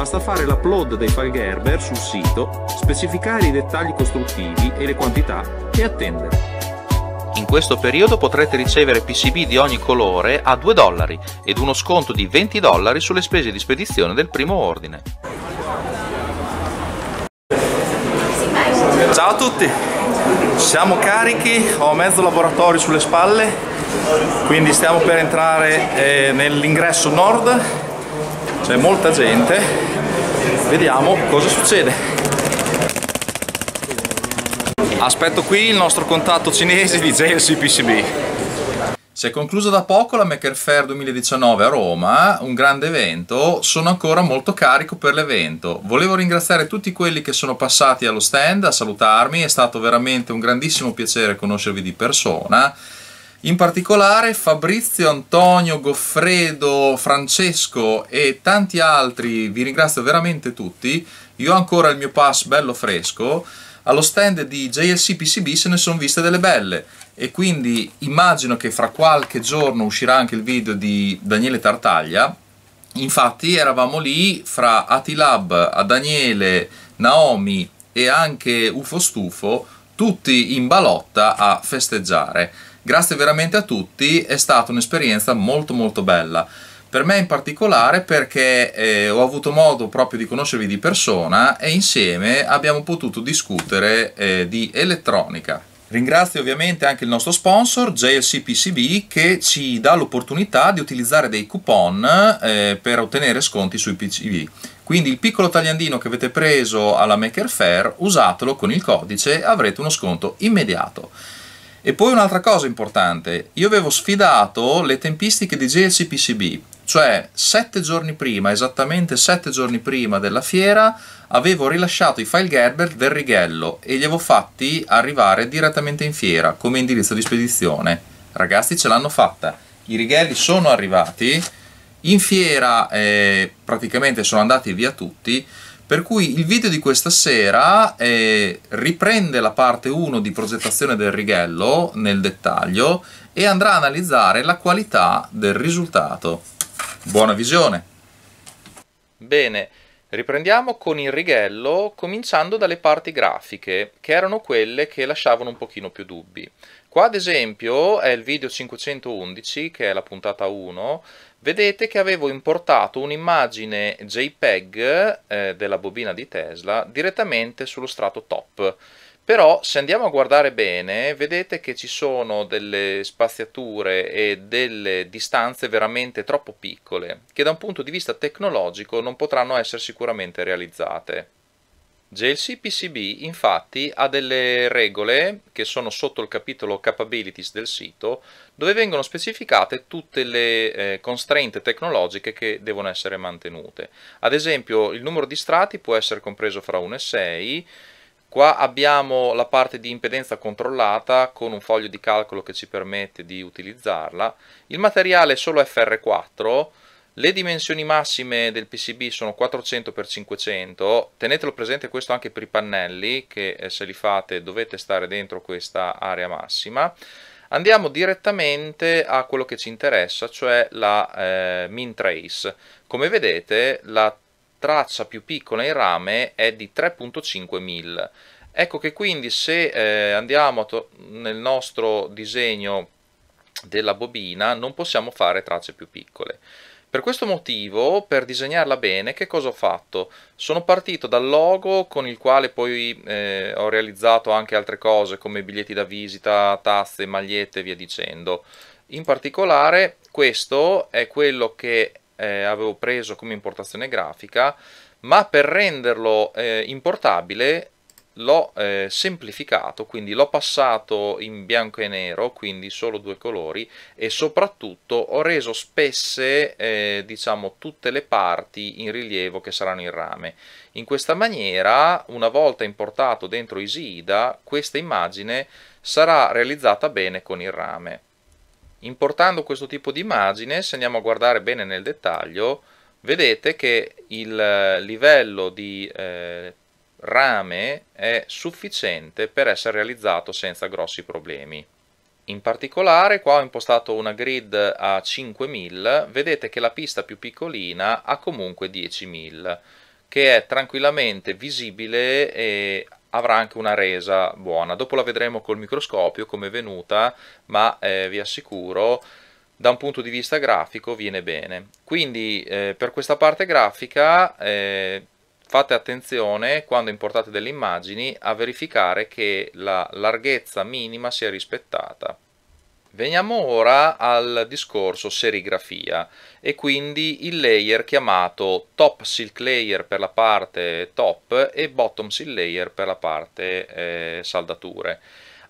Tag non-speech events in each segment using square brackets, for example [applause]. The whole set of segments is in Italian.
basta fare l'upload dei file Gerber sul sito, specificare i dettagli costruttivi e le quantità e attendere. In questo periodo potrete ricevere PCB di ogni colore a 2 dollari ed uno sconto di 20 dollari sulle spese di spedizione del primo ordine. Ciao a tutti, siamo carichi, ho mezzo laboratorio sulle spalle, quindi stiamo per entrare eh, nell'ingresso nord, c'è molta gente vediamo cosa succede aspetto qui il nostro contatto cinese di JLC PCB si è conclusa da poco la Maker Fair 2019 a Roma, un grande evento, sono ancora molto carico per l'evento. Volevo ringraziare tutti quelli che sono passati allo stand a salutarmi, è stato veramente un grandissimo piacere conoscervi di persona in particolare Fabrizio, Antonio, Goffredo, Francesco e tanti altri, vi ringrazio veramente tutti. Io ho ancora il mio pass bello fresco. Allo stand di JLC PCB se ne sono viste delle belle e quindi immagino che fra qualche giorno uscirà anche il video di Daniele Tartaglia. Infatti eravamo lì fra Atilab, a Daniele, Naomi e anche UFO Stufo, tutti in balotta a festeggiare. Grazie veramente a tutti, è stata un'esperienza molto molto bella. Per me in particolare perché eh, ho avuto modo proprio di conoscervi di persona e insieme abbiamo potuto discutere eh, di elettronica. Ringrazio ovviamente anche il nostro sponsor JLCPCB che ci dà l'opportunità di utilizzare dei coupon eh, per ottenere sconti sui PCB. Quindi il piccolo tagliandino che avete preso alla Maker Fair, usatelo con il codice e avrete uno sconto immediato. E poi un'altra cosa importante, io avevo sfidato le tempistiche di JLCPCB, cioè sette giorni prima, esattamente sette giorni prima della fiera, avevo rilasciato i file Gerber del righello e li avevo fatti arrivare direttamente in fiera come indirizzo di spedizione. Ragazzi ce l'hanno fatta, i righelli sono arrivati, in fiera eh, praticamente sono andati via tutti, per cui il video di questa sera eh, riprende la parte 1 di progettazione del righello nel dettaglio e andrà a analizzare la qualità del risultato. Buona visione! Bene, riprendiamo con il righello cominciando dalle parti grafiche, che erano quelle che lasciavano un pochino più dubbi. Qua ad esempio è il video 511, che è la puntata 1, vedete che avevo importato un'immagine JPEG eh, della bobina di Tesla direttamente sullo strato top. Però se andiamo a guardare bene, vedete che ci sono delle spaziature e delle distanze veramente troppo piccole, che da un punto di vista tecnologico non potranno essere sicuramente realizzate. JLC PCB infatti ha delle regole che sono sotto il capitolo capabilities del sito dove vengono specificate tutte le eh, constraint tecnologiche che devono essere mantenute. Ad esempio il numero di strati può essere compreso fra 1 e 6, qua abbiamo la parte di impedenza controllata con un foglio di calcolo che ci permette di utilizzarla, il materiale è solo FR4 le dimensioni massime del PCB sono 400x500, tenetelo presente questo anche per i pannelli, che eh, se li fate dovete stare dentro questa area massima. Andiamo direttamente a quello che ci interessa, cioè la eh, min trace. Come vedete la traccia più piccola in rame è di 3.5 mil. Ecco che quindi se eh, andiamo nel nostro disegno della bobina non possiamo fare tracce più piccole. Per questo motivo, per disegnarla bene, che cosa ho fatto? Sono partito dal logo con il quale poi eh, ho realizzato anche altre cose come biglietti da visita, tazze, magliette e via dicendo. In particolare questo è quello che eh, avevo preso come importazione grafica, ma per renderlo eh, importabile l'ho eh, semplificato, quindi l'ho passato in bianco e nero, quindi solo due colori e soprattutto ho reso spesse eh, diciamo tutte le parti in rilievo che saranno in rame. In questa maniera, una volta importato dentro EasyIda, questa immagine sarà realizzata bene con il rame. Importando questo tipo di immagine, se andiamo a guardare bene nel dettaglio, vedete che il eh, livello di eh, rame è sufficiente per essere realizzato senza grossi problemi. In particolare qua ho impostato una grid a 5000, vedete che la pista più piccolina ha comunque 10000, che è tranquillamente visibile e avrà anche una resa buona. Dopo la vedremo col microscopio come è venuta, ma eh, vi assicuro da un punto di vista grafico viene bene. Quindi eh, per questa parte grafica eh, fate attenzione quando importate delle immagini a verificare che la larghezza minima sia rispettata. Veniamo ora al discorso serigrafia e quindi il layer chiamato top silk layer per la parte top e bottom silk layer per la parte eh, saldature.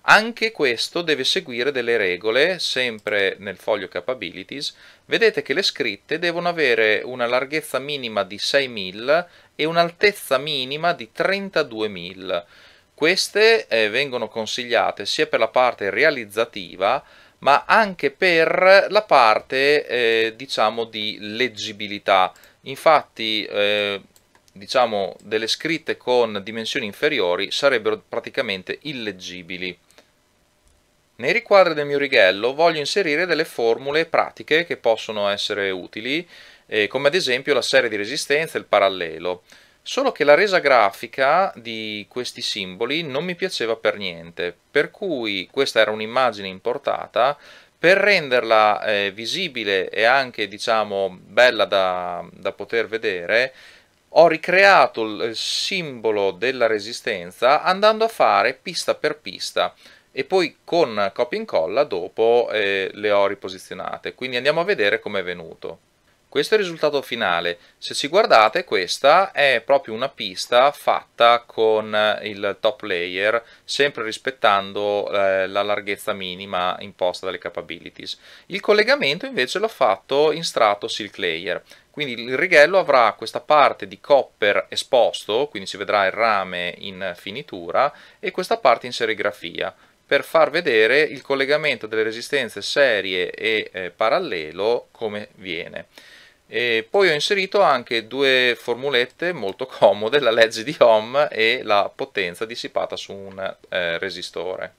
Anche questo deve seguire delle regole, sempre nel foglio capabilities. Vedete che le scritte devono avere una larghezza minima di 6000 e un'altezza minima di 32.000. Queste eh, vengono consigliate sia per la parte realizzativa ma anche per la parte eh, diciamo di leggibilità. Infatti eh, diciamo delle scritte con dimensioni inferiori sarebbero praticamente illeggibili. Nei riquadri del mio righello voglio inserire delle formule pratiche che possono essere utili eh, come ad esempio la serie di resistenza e il parallelo. Solo che la resa grafica di questi simboli non mi piaceva per niente, per cui questa era un'immagine importata, per renderla eh, visibile e anche diciamo bella da, da poter vedere, ho ricreato il simbolo della resistenza andando a fare pista per pista e poi con copia e incolla dopo eh, le ho riposizionate. Quindi andiamo a vedere come è venuto. Questo è il risultato finale. Se ci guardate, questa è proprio una pista fatta con eh, il top layer, sempre rispettando eh, la larghezza minima imposta dalle capabilities. Il collegamento invece l'ho fatto in strato silk layer. Quindi il righello avrà questa parte di copper esposto, quindi si vedrà il rame in finitura, e questa parte in serigrafia per far vedere il collegamento delle resistenze serie e eh, parallelo come viene. E poi ho inserito anche due formulette molto comode, la legge di Ohm e la potenza dissipata su un eh, resistore.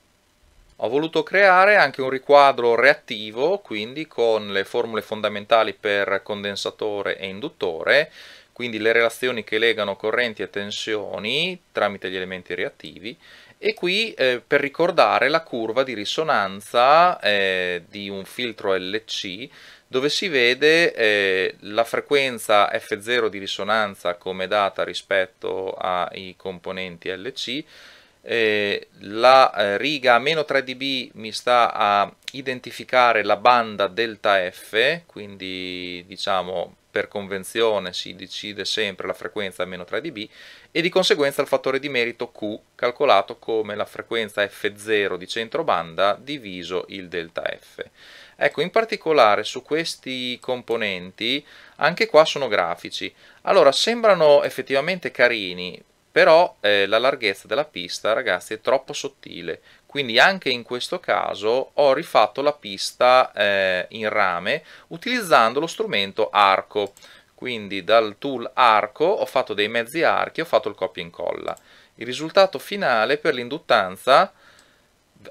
Ho voluto creare anche un riquadro reattivo, quindi con le formule fondamentali per condensatore e induttore, quindi le relazioni che legano correnti e tensioni tramite gli elementi reattivi, e qui eh, per ricordare la curva di risonanza eh, di un filtro LC dove si vede eh, la frequenza F0 di risonanza come data rispetto ai componenti LC, eh, la eh, riga meno 3 dB mi sta a identificare la banda delta F, quindi diciamo per convenzione si decide sempre la frequenza meno 3 dB e di conseguenza il fattore di merito Q calcolato come la frequenza F0 di centrobanda diviso il delta F. Ecco, in particolare su questi componenti, anche qua sono grafici. Allora, sembrano effettivamente carini, però eh, la larghezza della pista, ragazzi, è troppo sottile. Quindi anche in questo caso ho rifatto la pista eh, in rame utilizzando lo strumento arco. Quindi dal tool arco ho fatto dei mezzi archi, ho fatto il copia e incolla. Il risultato finale per l'induttanza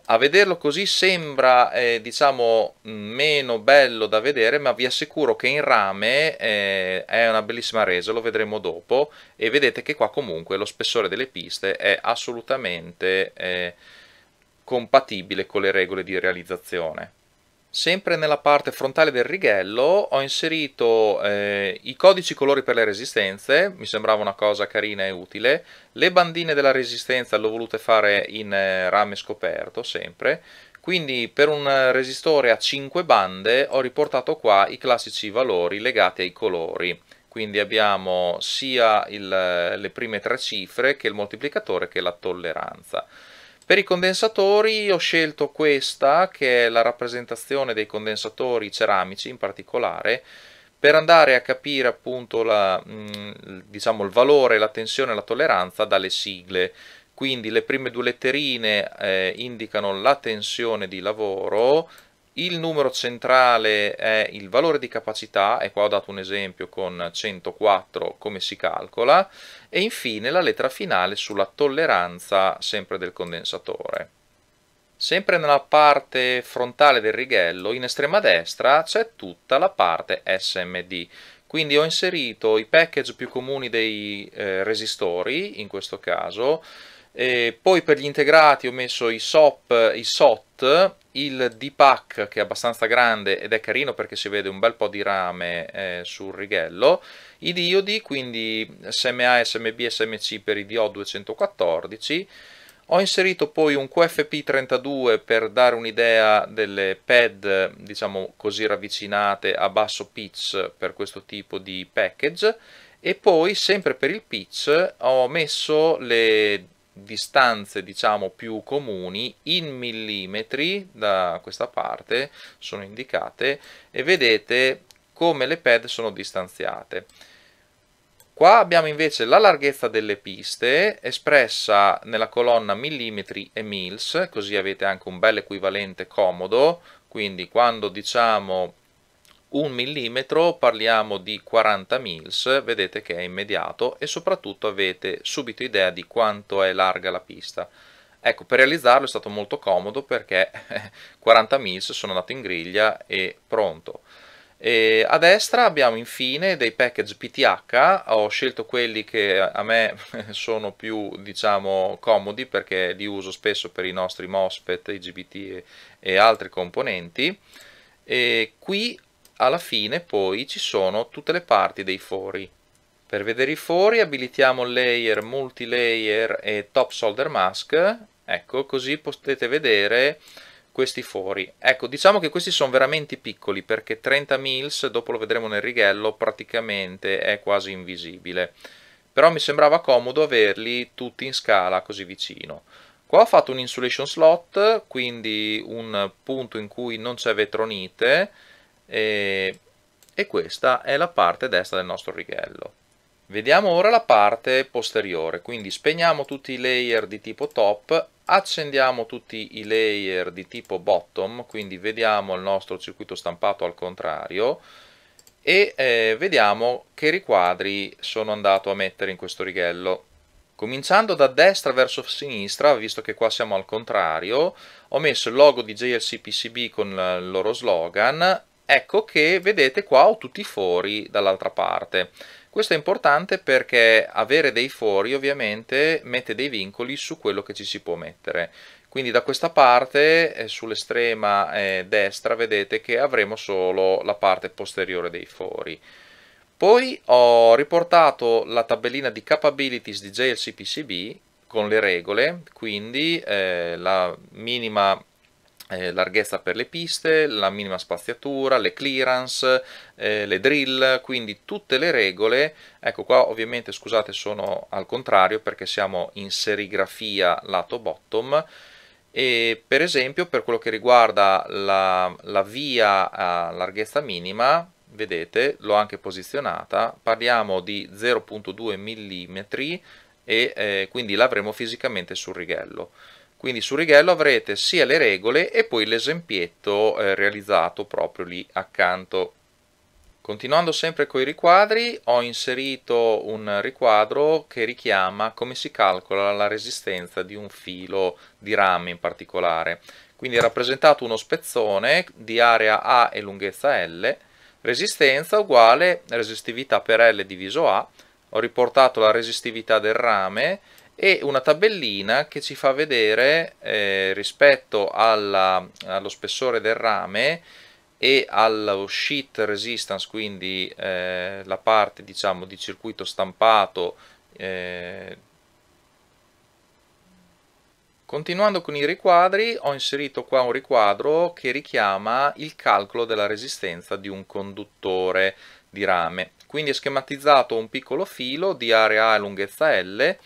a vederlo così sembra eh, diciamo meno bello da vedere ma vi assicuro che in rame eh, è una bellissima resa lo vedremo dopo e vedete che qua comunque lo spessore delle piste è assolutamente eh, compatibile con le regole di realizzazione Sempre nella parte frontale del righello ho inserito eh, i codici colori per le resistenze, mi sembrava una cosa carina e utile, le bandine della resistenza le ho volute fare in eh, rame scoperto sempre, quindi per un resistore a 5 bande ho riportato qua i classici valori legati ai colori, quindi abbiamo sia il, le prime tre cifre che il moltiplicatore che la tolleranza. Per i condensatori ho scelto questa, che è la rappresentazione dei condensatori ceramici in particolare, per andare a capire appunto la, mm, diciamo, il valore, la tensione e la tolleranza dalle sigle. Quindi le prime due letterine eh, indicano la tensione di lavoro, il numero centrale è il valore di capacità, e qua ho dato un esempio con 104 come si calcola, e infine la lettera finale sulla tolleranza sempre del condensatore. Sempre nella parte frontale del righello, in estrema destra, c'è tutta la parte SMD, quindi ho inserito i package più comuni dei eh, resistori, in questo caso, e poi per gli integrati ho messo i SOP, i SOT, il D-Pack che è abbastanza grande ed è carino perché si vede un bel po' di rame eh, sul righello, i diodi quindi SMA, SMB, SMC per i DO214, ho inserito poi un QFP32 per dare un'idea delle pad, diciamo così, ravvicinate a basso pitch per questo tipo di package e poi sempre per il pitch ho messo le distanze diciamo più comuni in millimetri da questa parte sono indicate e vedete come le pad sono distanziate. Qua abbiamo invece la larghezza delle piste espressa nella colonna millimetri e mils, così avete anche un bel equivalente comodo, quindi quando diciamo 1 mm parliamo di 40 mils, vedete che è immediato e soprattutto avete subito idea di quanto è larga la pista. Ecco, per realizzarlo è stato molto comodo perché 40 [laughs] mils sono andato in griglia e pronto. E a destra abbiamo infine dei package PTH, ho scelto quelli che a me [laughs] sono più diciamo comodi perché li uso spesso per i nostri MOSFET, IGBT e, e altri componenti. E qui alla fine poi ci sono tutte le parti dei fori. Per vedere i fori abilitiamo layer, multilayer e top solder mask, ecco così potete vedere questi fori. Ecco, diciamo che questi sono veramente piccoli perché 30 mils, dopo lo vedremo nel righello, praticamente è quasi invisibile. Però mi sembrava comodo averli tutti in scala così vicino. Qua ho fatto un insulation slot, quindi un punto in cui non c'è vetronite, e, e questa è la parte destra del nostro righello. Vediamo ora la parte posteriore, quindi spegniamo tutti i layer di tipo top, accendiamo tutti i layer di tipo bottom, quindi vediamo il nostro circuito stampato al contrario e eh, vediamo che riquadri sono andato a mettere in questo righello. Cominciando da destra verso sinistra, visto che qua siamo al contrario, ho messo il logo di JLC con il loro slogan ecco che vedete qua ho tutti i fori dall'altra parte. Questo è importante perché avere dei fori ovviamente mette dei vincoli su quello che ci si può mettere. Quindi da questa parte, eh, sull'estrema eh, destra, vedete che avremo solo la parte posteriore dei fori. Poi ho riportato la tabellina di capabilities di JLCPCB con le regole, quindi eh, la minima eh, larghezza per le piste, la minima spaziatura, le clearance, eh, le drill, quindi tutte le regole. Ecco qua ovviamente scusate sono al contrario perché siamo in serigrafia lato bottom e per esempio per quello che riguarda la, la via a larghezza minima vedete l'ho anche posizionata parliamo di 0.2 mm e eh, quindi l'avremo fisicamente sul righello quindi sul righello avrete sia le regole e poi l'esempietto eh, realizzato proprio lì accanto. Continuando sempre con i riquadri, ho inserito un riquadro che richiama come si calcola la resistenza di un filo di rame in particolare. Quindi è rappresentato uno spezzone di area A e lunghezza L, resistenza uguale resistività per L diviso A, ho riportato la resistività del rame e una tabellina che ci fa vedere eh, rispetto alla, allo spessore del rame e allo sheet resistance, quindi eh, la parte diciamo, di circuito stampato eh. Continuando con i riquadri, ho inserito qua un riquadro che richiama il calcolo della resistenza di un conduttore di rame. Quindi è schematizzato un piccolo filo di area A e lunghezza L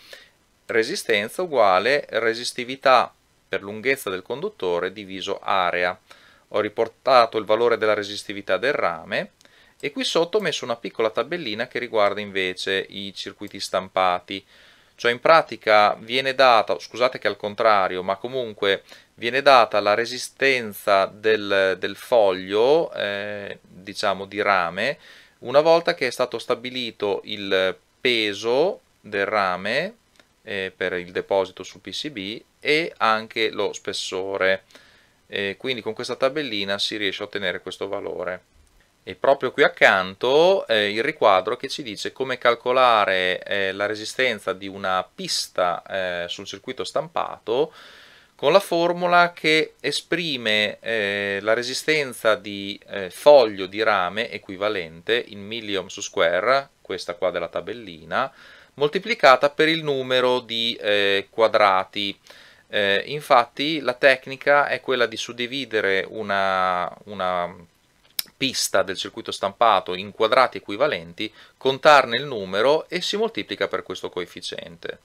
resistenza uguale resistività per lunghezza del conduttore diviso area. Ho riportato il valore della resistività del rame e qui sotto ho messo una piccola tabellina che riguarda invece i circuiti stampati. Cioè in pratica viene data, scusate che al contrario, ma comunque viene data la resistenza del, del foglio, eh, diciamo di rame, una volta che è stato stabilito il peso del rame eh, per il deposito sul PCB e anche lo spessore. Eh, quindi con questa tabellina si riesce a ottenere questo valore. E proprio qui accanto eh, il riquadro che ci dice come calcolare eh, la resistenza di una pista eh, sul circuito stampato con la formula che esprime eh, la resistenza di eh, foglio di rame equivalente in milliohm su square, questa qua della tabellina, moltiplicata per il numero di eh, quadrati. Eh, infatti la tecnica è quella di suddividere una, una pista del circuito stampato in quadrati equivalenti, contarne il numero e si moltiplica per questo coefficiente.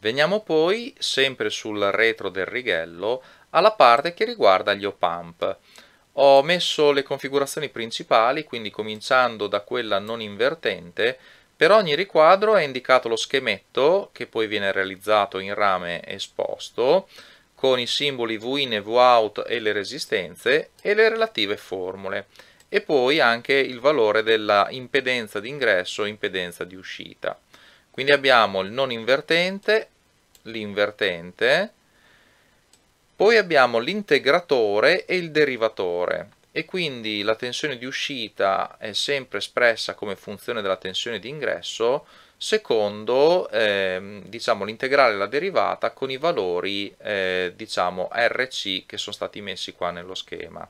Veniamo poi, sempre sul retro del righello, alla parte che riguarda gli op-amp. Ho messo le configurazioni principali, quindi cominciando da quella non invertente, per ogni riquadro è indicato lo schemetto, che poi viene realizzato in rame esposto, con i simboli Vin e Vout e le resistenze e le relative formule, e poi anche il valore della impedenza d'ingresso e impedenza di uscita. Quindi abbiamo il non invertente, l'invertente, poi abbiamo l'integratore e il derivatore e quindi la tensione di uscita è sempre espressa come funzione della tensione di ingresso secondo ehm, diciamo, l'integrale e la derivata con i valori eh, diciamo, RC che sono stati messi qua nello schema.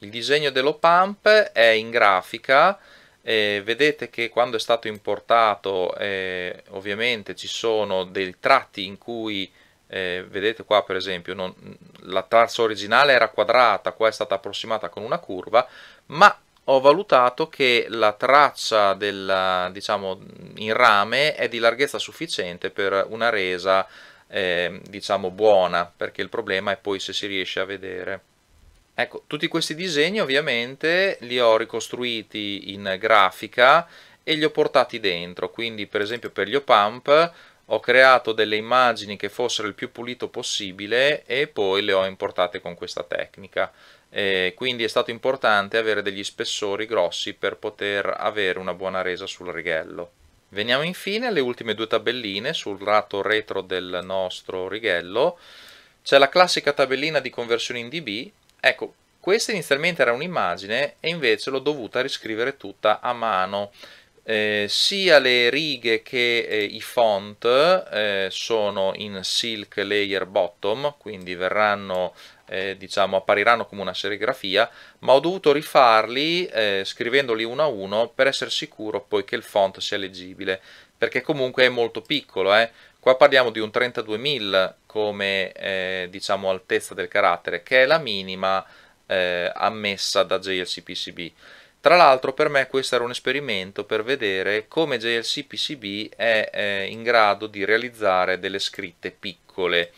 Il disegno dello pump è in grafica, eh, vedete che quando è stato importato eh, ovviamente ci sono dei tratti in cui eh, vedete qua per esempio non, la traccia originale era quadrata, qua è stata approssimata con una curva, ma ho valutato che la traccia del, diciamo, in rame è di larghezza sufficiente per una resa eh, diciamo buona, perché il problema è poi se si riesce a vedere. Ecco, tutti questi disegni ovviamente li ho ricostruiti in grafica e li ho portati dentro, quindi per esempio per gli opamp ho creato delle immagini che fossero il più pulito possibile e poi le ho importate con questa tecnica. E quindi è stato importante avere degli spessori grossi per poter avere una buona resa sul righello. Veniamo infine alle ultime due tabelline sul lato retro del nostro righello. C'è la classica tabellina di conversione in dB. Ecco, questa inizialmente era un'immagine e invece l'ho dovuta riscrivere tutta a mano eh, sia le righe che eh, i font eh, sono in silk layer bottom quindi verranno eh, diciamo appariranno come una serigrafia ma ho dovuto rifarli eh, scrivendoli uno a uno per essere sicuro poi che il font sia leggibile perché comunque è molto piccolo eh. qua parliamo di un 32.000 come diciamo altezza del carattere che è la minima ammessa da JLCPCB tra l'altro per me questo era un esperimento per vedere come JLC PCB è eh, in grado di realizzare delle scritte piccole.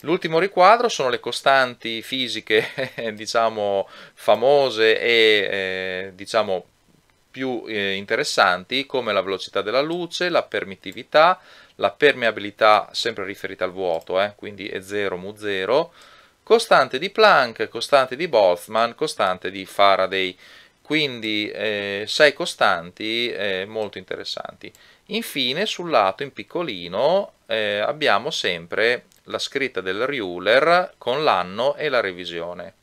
L'ultimo riquadro sono le costanti fisiche, [laughs] diciamo, famose e, eh, diciamo, più eh, interessanti come la velocità della luce, la permittività, la permeabilità sempre riferita al vuoto, eh, quindi E0 mu0, costante di Planck, costante di Boltzmann, costante di Faraday quindi eh, 6 costanti eh, molto interessanti. Infine sul lato in piccolino eh, abbiamo sempre la scritta del ruler con l'anno e la revisione.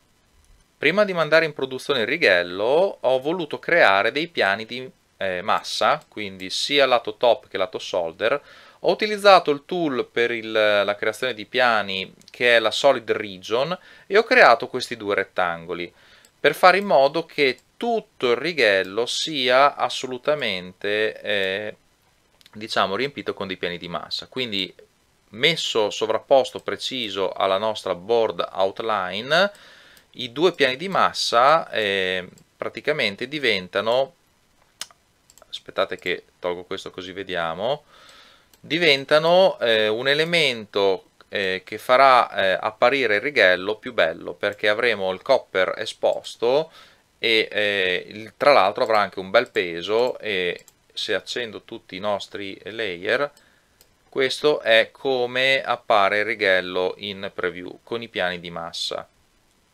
Prima di mandare in produzione il righello ho voluto creare dei piani di eh, massa, quindi sia lato top che lato solder. Ho utilizzato il tool per il, la creazione di piani che è la Solid Region e ho creato questi due rettangoli per fare in modo che tutto il righello sia assolutamente eh, diciamo riempito con dei piani di massa quindi messo sovrapposto preciso alla nostra board outline i due piani di massa eh, praticamente diventano aspettate che tolgo questo così vediamo diventano eh, un elemento eh, che farà eh, apparire il righello più bello perché avremo il copper esposto e eh, il, tra l'altro avrà anche un bel peso e se accendo tutti i nostri layer questo è come appare il righello in preview con i piani di massa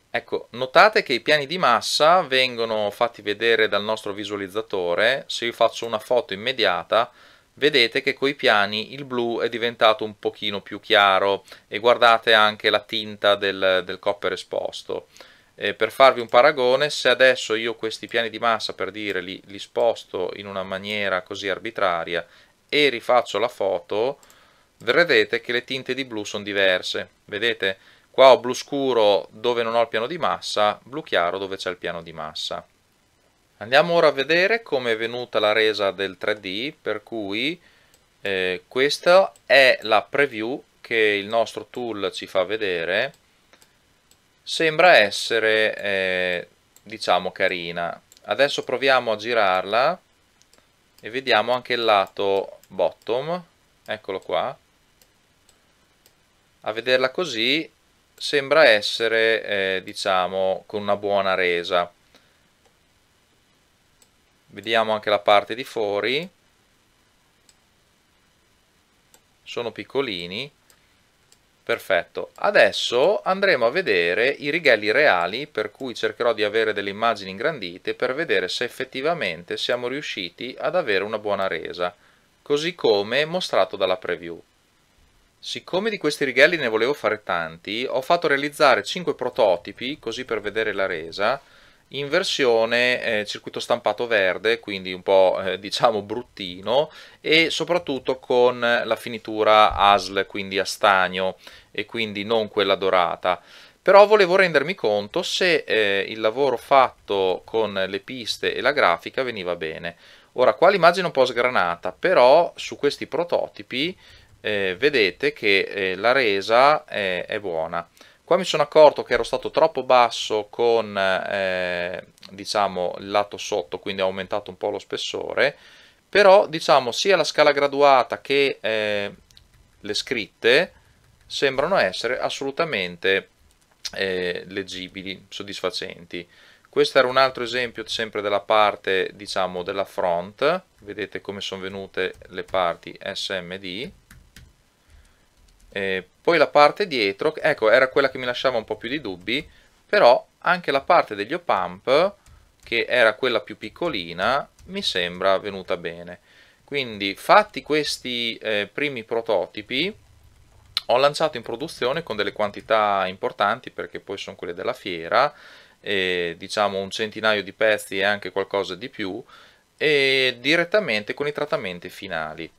ecco notate che i piani di massa vengono fatti vedere dal nostro visualizzatore se io faccio una foto immediata vedete che coi piani il blu è diventato un pochino più chiaro e guardate anche la tinta del, del copper esposto eh, per farvi un paragone, se adesso io questi piani di massa, per dire, li, li sposto in una maniera così arbitraria e rifaccio la foto, vedrete che le tinte di blu sono diverse. Vedete? Qua ho blu scuro dove non ho il piano di massa, blu chiaro dove c'è il piano di massa. Andiamo ora a vedere come è venuta la resa del 3D, per cui eh, questa è la preview che il nostro tool ci fa vedere sembra essere eh, diciamo carina adesso proviamo a girarla e vediamo anche il lato bottom eccolo qua a vederla così sembra essere eh, diciamo con una buona resa vediamo anche la parte di fuori sono piccolini Perfetto, adesso andremo a vedere i righelli reali, per cui cercherò di avere delle immagini ingrandite per vedere se effettivamente siamo riusciti ad avere una buona resa, così come mostrato dalla preview. Siccome di questi righelli ne volevo fare tanti, ho fatto realizzare 5 prototipi, così per vedere la resa, in versione eh, circuito stampato verde, quindi un po' eh, diciamo bruttino e soprattutto con la finitura ASL, quindi a stagno e quindi non quella dorata. Però volevo rendermi conto se eh, il lavoro fatto con le piste e la grafica veniva bene. Ora, qua l'immagine è un po' sgranata, però su questi prototipi eh, vedete che eh, la resa è buona. Qua mi sono accorto che ero stato troppo basso con eh, diciamo, il lato sotto, quindi ho aumentato un po' lo spessore, però diciamo sia la scala graduata che eh, le scritte sembrano essere assolutamente eh, leggibili, soddisfacenti. Questo era un altro esempio sempre della parte diciamo, della front, vedete come sono venute le parti SMD, eh, poi la parte dietro, ecco, era quella che mi lasciava un po' più di dubbi, però anche la parte degli op-amp, che era quella più piccolina, mi sembra venuta bene. Quindi, fatti questi eh, primi prototipi, ho lanciato in produzione con delle quantità importanti, perché poi sono quelle della fiera, eh, diciamo un centinaio di pezzi e anche qualcosa di più, e direttamente con i trattamenti finali.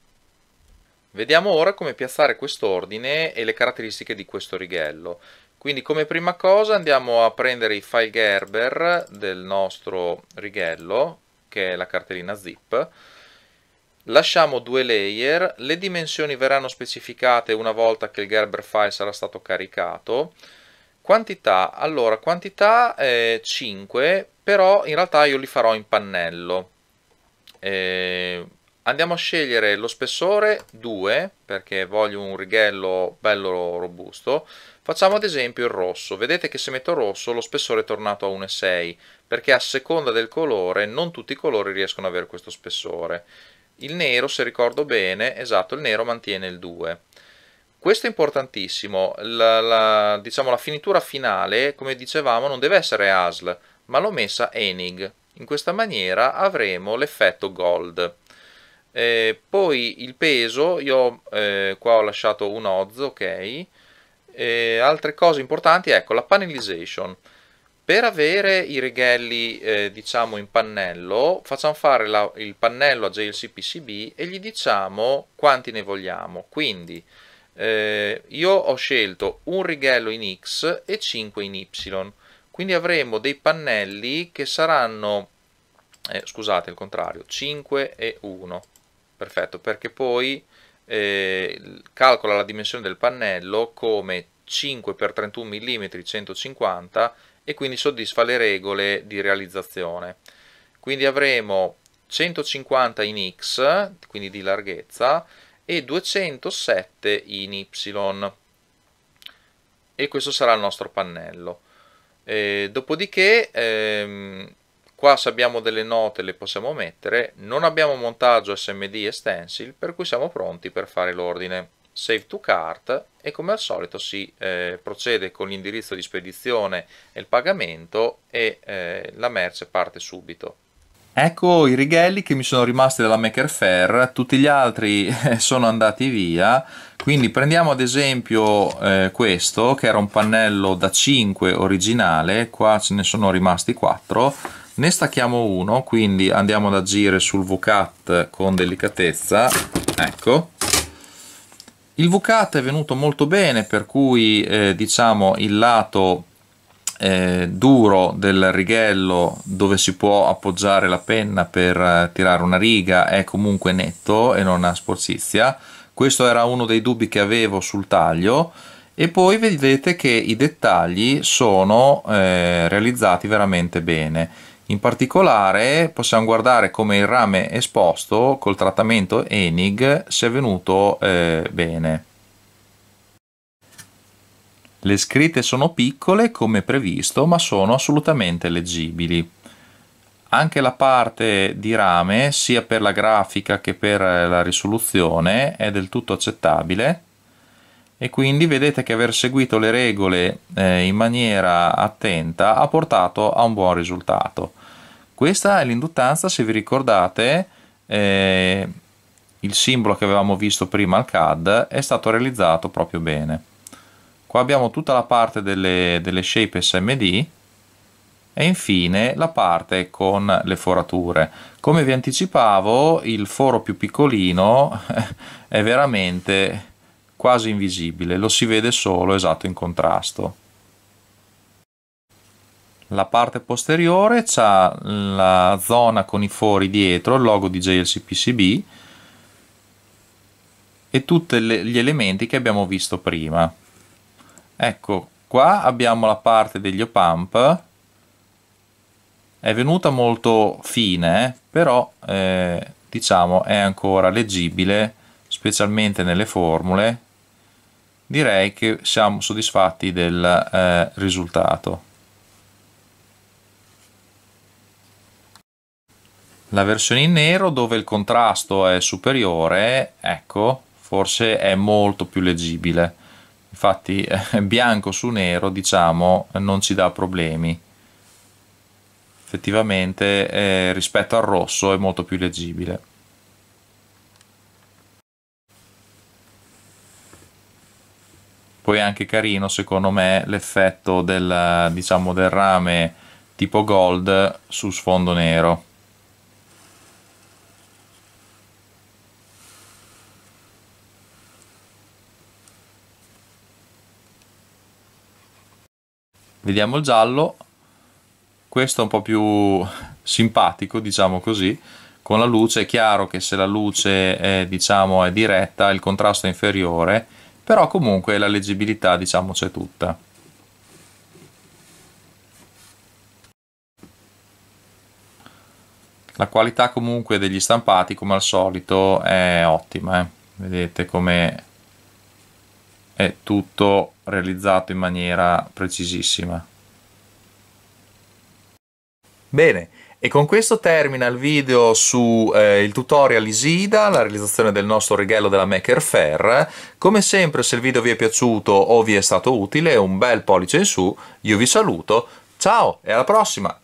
Vediamo ora come piazzare quest'ordine e le caratteristiche di questo righello. Quindi come prima cosa andiamo a prendere i file Gerber del nostro righello, che è la cartellina zip, lasciamo due layer, le dimensioni verranno specificate una volta che il Gerber file sarà stato caricato, quantità, allora quantità eh, 5, però in realtà io li farò in pannello, eh, andiamo a scegliere lo spessore 2 perché voglio un righello bello robusto facciamo ad esempio il rosso vedete che se metto rosso lo spessore è tornato a 1,6 perché a seconda del colore non tutti i colori riescono ad avere questo spessore il nero se ricordo bene esatto il nero mantiene il 2 questo è importantissimo la, la, diciamo, la finitura finale come dicevamo non deve essere ASL ma l'ho messa Enig in questa maniera avremo l'effetto gold eh, poi il peso, io eh, qua ho lasciato un oz, ok. Eh, altre cose importanti, ecco la panelization. Per avere i righelli eh, diciamo in pannello, facciamo fare la, il pannello a JLCPCB e gli diciamo quanti ne vogliamo. Quindi eh, io ho scelto un righello in X e 5 in Y. Quindi avremo dei pannelli che saranno, eh, scusate il contrario, 5 e 1 perfetto, perché poi eh, calcola la dimensione del pannello come 5 x 31 mm 150 e quindi soddisfa le regole di realizzazione. Quindi avremo 150 in x, quindi di larghezza, e 207 in y. E questo sarà il nostro pannello. Eh, dopodiché ehm, Qua se abbiamo delle note le possiamo mettere, non abbiamo montaggio SMD e stencil, per cui siamo pronti per fare l'ordine. Save to cart e come al solito si eh, procede con l'indirizzo di spedizione e il pagamento e eh, la merce parte subito. Ecco i righelli che mi sono rimasti dalla Maker Fair, tutti gli altri eh, sono andati via, quindi prendiamo ad esempio eh, questo che era un pannello da 5 originale, qua ce ne sono rimasti 4 ne stacchiamo uno quindi andiamo ad agire sul VCAT con delicatezza ecco il VCAT è venuto molto bene per cui eh, diciamo il lato eh, duro del righello dove si può appoggiare la penna per eh, tirare una riga è comunque netto e non ha sporcizia questo era uno dei dubbi che avevo sul taglio e poi vedete che i dettagli sono eh, realizzati veramente bene in particolare possiamo guardare come il rame esposto col trattamento Enig sia venuto eh, bene. Le scritte sono piccole come previsto ma sono assolutamente leggibili. Anche la parte di rame sia per la grafica che per la risoluzione è del tutto accettabile e quindi vedete che aver seguito le regole eh, in maniera attenta ha portato a un buon risultato. Questa è l'induttanza, se vi ricordate, eh, il simbolo che avevamo visto prima al CAD è stato realizzato proprio bene. Qua abbiamo tutta la parte delle, delle shape SMD e infine la parte con le forature. Come vi anticipavo, il foro più piccolino [laughs] è veramente quasi invisibile, lo si vede solo esatto in contrasto. La parte posteriore ha la zona con i fori dietro, il logo di JLCPCB e tutti gli elementi che abbiamo visto prima. Ecco, qua abbiamo la parte degli op-amp, è venuta molto fine, però eh, diciamo è ancora leggibile, specialmente nelle formule, direi che siamo soddisfatti del eh, risultato. La versione in nero dove il contrasto è superiore, ecco, forse è molto più leggibile. Infatti eh, bianco su nero, diciamo, non ci dà problemi. Effettivamente eh, rispetto al rosso è molto più leggibile. Poi è anche carino, secondo me, l'effetto del, diciamo, del rame tipo gold su sfondo nero. Vediamo il giallo, questo è un po' più simpatico, diciamo così, con la luce è chiaro che se la luce è, diciamo, è diretta il contrasto è inferiore però comunque la leggibilità diciamo c'è tutta. La qualità comunque degli stampati come al solito è ottima, eh? vedete come è tutto realizzato in maniera precisissima. Bene, e con questo termina il video sul eh, tutorial Isida, la realizzazione del nostro righello della Maker Fair. Come sempre se il video vi è piaciuto o vi è stato utile un bel pollice in su, io vi saluto, ciao e alla prossima!